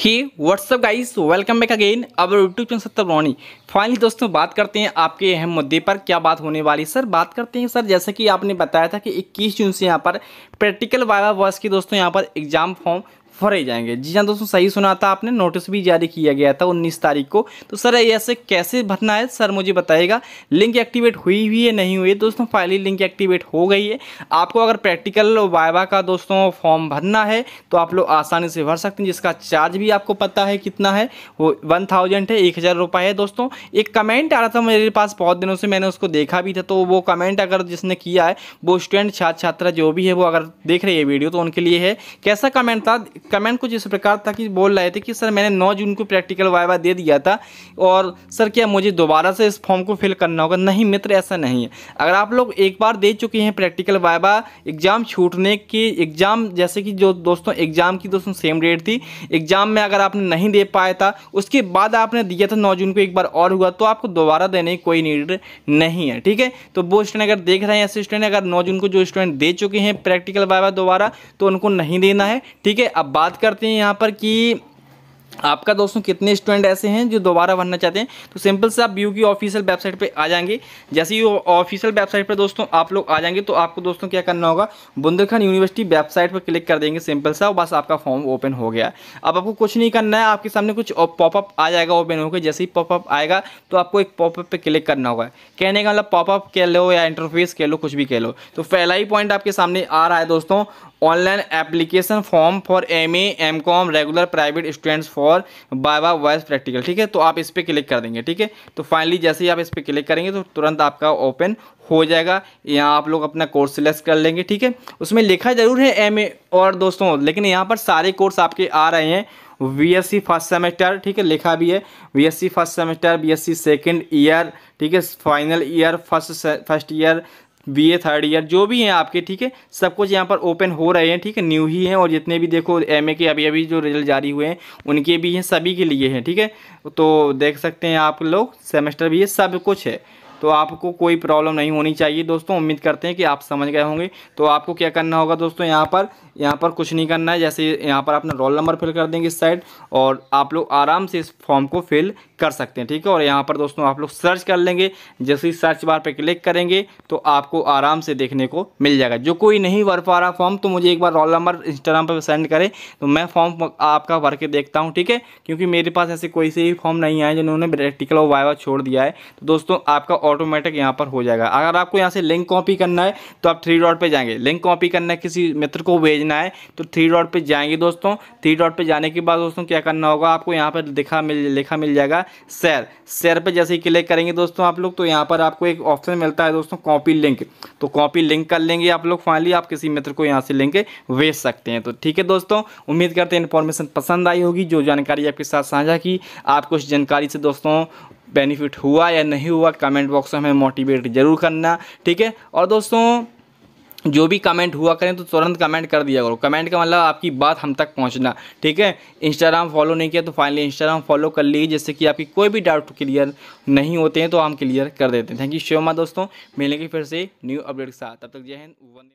ही what's up guys welcome back again अब YouTube channel सत्तर रोनी फाइनली दोस्तों बात करते हैं आपके अहम मुद्दे पर क्या बात होने वाली सर बात करते हैं सर जैसे कि आपने बताया था कि 21 जून से यहाँ पर प्रैक्टिकल वाया वर्ष की दोस्तों यहाँ पर एग्जाम फॉर्म फरे जाएंगे जी हाँ दोस्तों सही सुना था आपने नोटिस भी जारी किया गया था 19 तारीख को तो सर ऐसे कैसे भरना है सर मुझे बताएगा लिंक एक्टिवेट हुई हुई है नहीं हुई है दोस्तों फाइनली लिंक एक्टिवेट हो गई है आपको अगर प्रैक्टिकल वाइवा का दोस्तों फॉर्म भरना है तो आप लोग आसानी से भर सकते हैं जिसका चार्ज भी आपको पता है कितना है वो वन थाउजेंड है एक हज़ार रुपये है दोस्तों एक कमेंट आ रहा था मेरे पास बहुत दिनों से मैंने उसको देखा भी था तो वो कमेंट अगर जिसने किया है वो स्टूडेंट छात्र छात्रा जो भी है वो अगर देख रही है वीडियो तो उनके लिए है कैसा कमेंट था कमेंट कुछ इस प्रकार था कि बोल रहे थे कि सर मैंने 9 जून को प्रैक्टिकल वाइवा दे दिया था और सर क्या मुझे दोबारा से इस फॉर्म को फिल करना होगा नहीं मित्र ऐसा नहीं है अगर आप लोग एक बार दे चुके हैं प्रैक्टिकल वाइवा एग्ज़ाम छूटने के एग्ज़ाम जैसे कि जो दोस्तों एग्ज़ाम की दोस्तों सेम डेट थी एग्ज़ाम में अगर आपने नहीं दे पाया था उसके बाद आपने दिया था नौ जून को एक बार और हुआ तो आपको दोबारा देने की कोई नीड नहीं है ठीक है तो वो स्टूडेंट अगर देख रहे हैं असिस्टेंट अगर नौ जून को जो स्टूडेंट दे चुके हैं प्रैक्टिकल वाइवा दोबारा तो उनको नहीं देना है ठीक है अब बात करते हैं यहाँ पर कि आपका दोस्तों कितने स्टूडेंट ऐसे हैं जो दोबारा भरना चाहते हैं तो सिंपल से आप बी की ऑफिशियल वेबसाइट पे आ जाएंगे जैसे ही ऑफिशियल वेबसाइट पे दोस्तों आप लोग आ जाएंगे तो आपको दोस्तों क्या करना होगा बुंदेलखंड यूनिवर्सिटी वेबसाइट पर क्लिक कर देंगे सिंपल सा बस आपका फॉर्म ओपन हो गया अब आपको कुछ नहीं करना है आपके सामने कुछ पॉपअप आ जाएगा ओपन होकर जैसे ही पॉपअप आएगा तो आपको एक पॉपअप पर क्लिक करना होगा कहने का मतलब पॉपअप कह लो या इंटरफेस कह लो कुछ भी कह लो तो पहला ही पॉइंट आपके सामने आ रहा है दोस्तों online application form for M A M Com regular private students for बाबा वॉइस प्रैक्टिकल ठीक है तो आप इस पर क्लिक कर देंगे ठीक है तो फाइनली जैसे ही आप इस पर क्लिक करेंगे तो तुरंत आपका ओपन हो जाएगा यहाँ आप लोग अपना कोर्स सिलेक्ट कर लेंगे ठीक है उसमें लिखा ज़रूर है एम ए और दोस्तों लेकिन यहाँ पर सारे कोर्स आपके आ रहे हैं सी फर्स्ट सेमेस्टर ठीक है लिखा भी है C first semester B C second year ठीक है final year first first year B A third year जो भी हैं आपके ठीक है सब कुछ यहाँ पर ओपन हो रहे हैं ठीक है न्यू ही हैं और जितने भी देखो एम के अभी अभी जो रिजल्ट जारी हुए हैं उनके भी हैं सभी के लिए हैं ठीक है तो देख सकते हैं आप लोग सेमेस्टर भी है सब कुछ है तो आपको कोई प्रॉब्लम नहीं होनी चाहिए दोस्तों उम्मीद करते हैं कि आप समझ गए होंगे तो आपको क्या करना होगा दोस्तों यहाँ पर यहाँ पर कुछ नहीं करना है जैसे यहाँ पर अपना रोल नंबर फिल कर देंगे इस साइड और आप लोग आराम से इस फॉर्म को फिल कर सकते हैं ठीक है और यहाँ पर दोस्तों आप लोग सर्च कर लेंगे जैसे ही सर्च बार पर क्लिक करेंगे तो आपको आराम से देखने को मिल जाएगा जो कोई नहीं भर पा रहा फॉर्म तो मुझे एक बार रोल नंबर इंस्टाग्राम पर सेंड करें तो मैं फॉर्म आपका भर के देखता हूँ ठीक है क्योंकि मेरे पास ऐसे कोई से ही फॉर्म नहीं आए जिन्होंने प्रैक्टिकल और वाइवा छोड़ दिया है तो दोस्तों आपका ऑटोमेटिक यहाँ पर हो जाएगा अगर आपको यहाँ से लिंक कॉपी करना है तो आप थ्री डॉट पर जाएंगे लिंक कॉपी करना है किसी मित्र को भेजना है तो थ्री डॉट पर जाएंगे दोस्तों थ्री डॉट पर जाने के बाद दोस्तों क्या करना होगा आपको यहाँ पर लिखा मिल लिखा मिल जाएगा शेयर शेयर पर जैसे ही क्लिक करेंगे दोस्तों आप लोग तो यहाँ पर आपको एक ऑप्शन मिलता है दोस्तों कॉपी लिंक तो कॉपी लिंक कर लेंगे आप लोग फाइनली आप किसी मित्र को यहाँ से लिंक भेज सकते हैं तो ठीक है दोस्तों उम्मीद करते हैं इन्फॉर्मेशन पसंद आई होगी जो जानकारी आपके साथ साझा की आपको इस जानकारी से दोस्तों बेनिफिट हुआ या नहीं हुआ कमेंट बॉक्स में हमें मोटिवेट जरूर करना ठीक है और दोस्तों जो भी कमेंट हुआ करें तो तुरंत कमेंट कर दिया करो कमेंट का मतलब आपकी बात हम तक पहुंचना ठीक है इंस्टाग्राम फॉलो नहीं किया तो फाइनली इंस्टाग्राम फॉलो कर लीजिए जिससे कि आपकी कोई भी डाउट क्लियर नहीं होते हैं तो हम क्लियर कर देते हैं थैंक यू शो मच दोस्तों मिलेंगे फिर से न्यू अपडेट के साथ तब तक जय हिंद